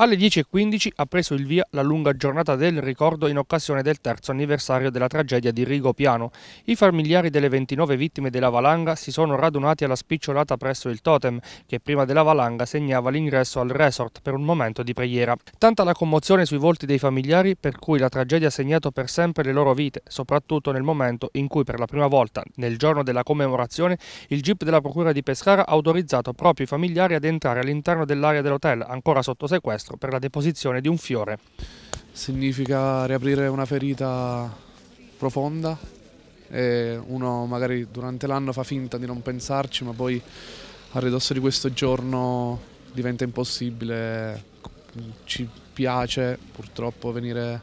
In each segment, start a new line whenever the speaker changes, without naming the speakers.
Alle 10.15 ha preso il via la lunga giornata del ricordo in occasione del terzo anniversario della tragedia di Rigopiano. I familiari delle 29 vittime della valanga si sono radunati alla spicciolata presso il totem, che prima della valanga segnava l'ingresso al resort per un momento di preghiera. Tanta la commozione sui volti dei familiari per cui la tragedia ha segnato per sempre le loro vite, soprattutto nel momento in cui per la prima volta, nel giorno della commemorazione, il GIP della Procura di Pescara ha autorizzato proprio i familiari ad entrare all'interno dell'area dell'hotel, ancora sotto sequestro, destro per la deposizione di un fiore. Significa riaprire una ferita profonda e uno magari durante l'anno fa finta di
non pensarci ma poi a ridosso di questo giorno diventa impossibile, ci piace purtroppo venire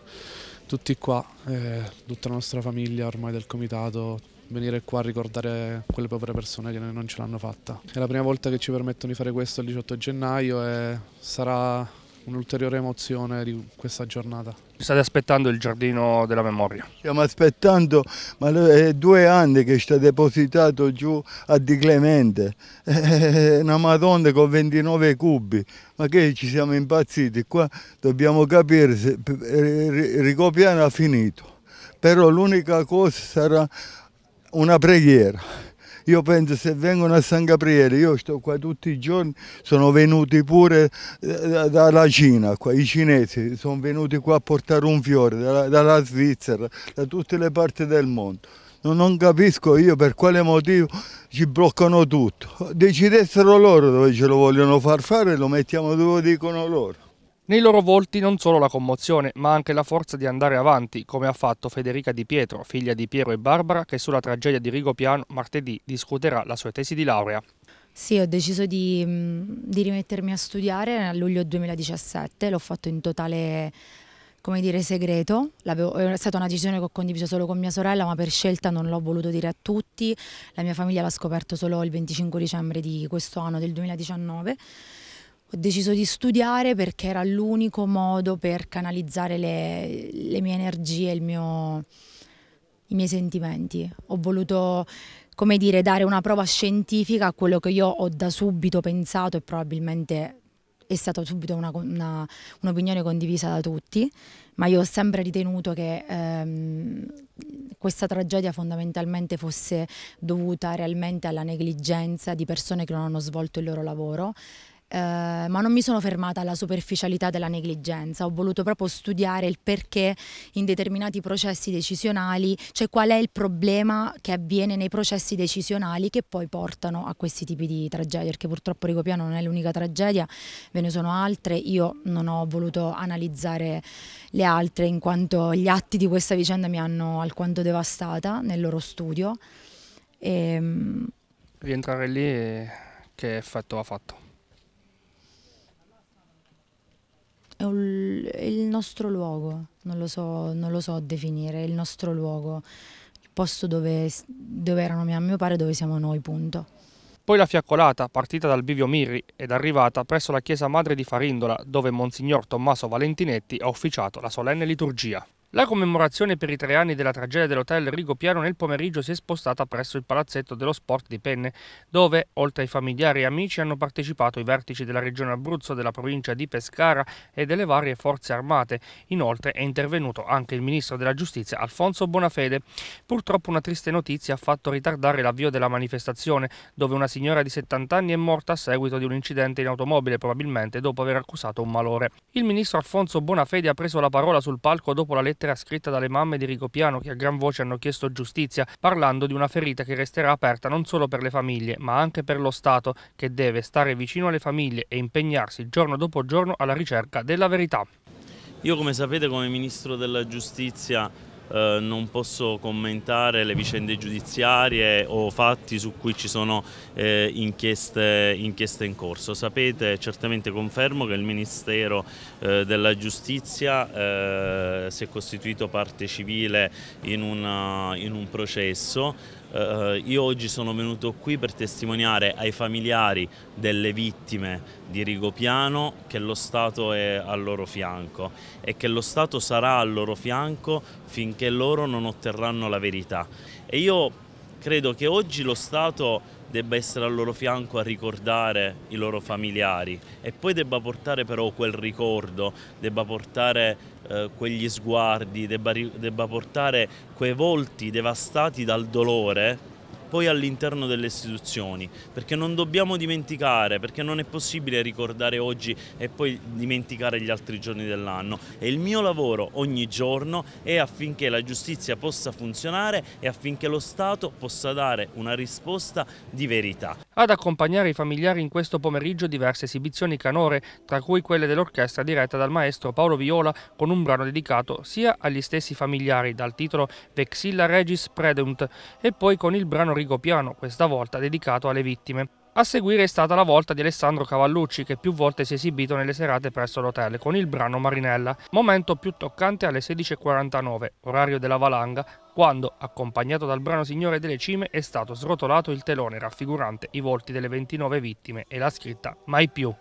tutti qua, eh, tutta la nostra famiglia ormai del comitato, venire qua a ricordare quelle povere
persone che non ce l'hanno fatta.
È la prima volta che ci permettono di fare questo il 18 gennaio e
sarà un'ulteriore emozione di questa giornata. State aspettando il giardino della
memoria? Stiamo aspettando, ma è due anni che sta depositato giù a Di Clemente, è una madonna con 29 cubi, ma che ci siamo impazziti, qua dobbiamo capire se eh, ricopiare ha finito, però l'unica cosa sarà una preghiera io penso se vengono a San Gabriele, io sto qua tutti i giorni, sono venuti pure eh, dalla Cina, qua, i cinesi sono venuti qua a portare un fiore, dalla, dalla Svizzera, da tutte le parti del mondo non, capisco io per quale motivo ci bloccano tutto. Decidessero loro dove ce lo vogliono far fare, lo mettiamo dove dicono loro.
Nei loro volti non solo la commozione, ma anche la forza di andare avanti, come ha fatto Federica Di Pietro, figlia di Piero e Barbara, che sulla tragedia di Rigopiano martedì discuterà la sua tesi di laurea.
Sì, ho deciso di, mm, di rimettermi a studiare a luglio 2017, l'ho fatto in totale come dire, segreto. È stata una decisione che ho condiviso solo con mia sorella, ma per scelta non l'ho voluto dire a tutti. La mia famiglia l'ha scoperto solo il 25 dicembre di questo anno, del 2019. Ho deciso di studiare perché era l'unico modo per canalizzare le, le mie energie, mio, i miei sentimenti. Ho voluto, come dire, dare una prova scientifica a quello che io ho da subito pensato e probabilmente è stata subito un'opinione condivisa da tutti, ma io ho sempre ritenuto che ehm, questa tragedia fondamentalmente fosse dovuta realmente alla negligenza di persone che non hanno svolto il loro lavoro eh, ma non mi sono fermata alla superficialità della negligenza, ho voluto proprio studiare il perché in determinati processi decisionali, cioè qual è il problema che avviene nei processi decisionali che poi portano a questi tipi di tragedie, perché purtroppo Ricopiano non è l'unica tragedia, ve ne sono altre, io non ho voluto analizzare le altre in quanto gli atti di questa vicenda mi hanno alquanto devastata nel loro studio. E... Ehm,
Rientrare lì eh, che effetto ha fatto?
il nostro luogo, non lo so, non lo so definire, il nostro luogo, il posto dove, dove erano mia mio padre, dove siamo noi, punto.
Poi la fiaccolata, partita dal Bivio Mirri ed arrivata presso la chiesa madre di Farindola, dove Monsignor Tommaso Valentinetti ha officiato la solenne liturgia. La commemorazione per i tre anni della tragedia dell'hotel Rigo Piano nel pomeriggio si è spostata presso il palazzetto dello sport di Penne, dove, oltre ai familiari e amici, hanno partecipato i vertici della regione Abruzzo, della provincia di Pescara e delle varie forze armate. Inoltre è intervenuto anche il ministro della giustizia Alfonso Bonafede. Purtroppo una triste notizia ha fatto ritardare l'avvio della manifestazione, dove una signora di 70 anni è morta a seguito di un incidente in automobile, probabilmente dopo aver accusato un malore. Il ministro Alfonso Bonafede ha preso la parola sul palco dopo la lettera lettera scritta dalle mamme di Rigopiano che a gran voce hanno chiesto giustizia, parlando di una ferita che resterà aperta non solo per le famiglie, ma anche per lo Stato, che deve stare vicino alle famiglie e impegnarsi giorno dopo giorno alla ricerca della verità.
Io come sapete come Ministro della Giustizia eh, non posso commentare le vicende giudiziarie o fatti su cui ci sono eh, inchieste, inchieste, in corso. Sapete, certamente confermo che il Ministero eh, della Giustizia eh, si è costituito parte civile in, una, in un processo eh, io oggi sono venuto qui per testimoniare ai familiari delle vittime di Rigopiano che lo Stato è al loro fianco e che lo Stato sarà al loro fianco finché loro non otterranno la verità. E io credo che oggi lo Stato debba essere al loro fianco a ricordare i loro familiari e poi debba portare però quel ricordo, debba portare eh, quegli sguardi, debba, debba portare quei volti devastati dal dolore poi all'interno delle istituzioni, perché non dobbiamo dimenticare, perché non è possibile ricordare oggi e poi dimenticare gli altri giorni dell'anno e il mio lavoro ogni giorno è affinché la giustizia possa funzionare e affinché lo Stato possa dare una risposta di verità.
Ad accompagnare i familiari in questo pomeriggio diverse esibizioni canore, tra cui quelle dell'orchestra diretta dal maestro Paolo Viola con un brano dedicato sia agli stessi familiari dal titolo Vexilla Regis Predunt e poi con il brano Enrico Piano, questa volta dedicato alle vittime. A seguire è stata la volta di Alessandro Cavallucci che più volte si è esibito nelle serate presso l'hotel con il brano Marinella, momento più toccante alle 16.49, orario della valanga, quando, accompagnato dal brano Signore delle Cime, è stato srotolato il telone raffigurante i volti delle 29 vittime e la scritta Mai più.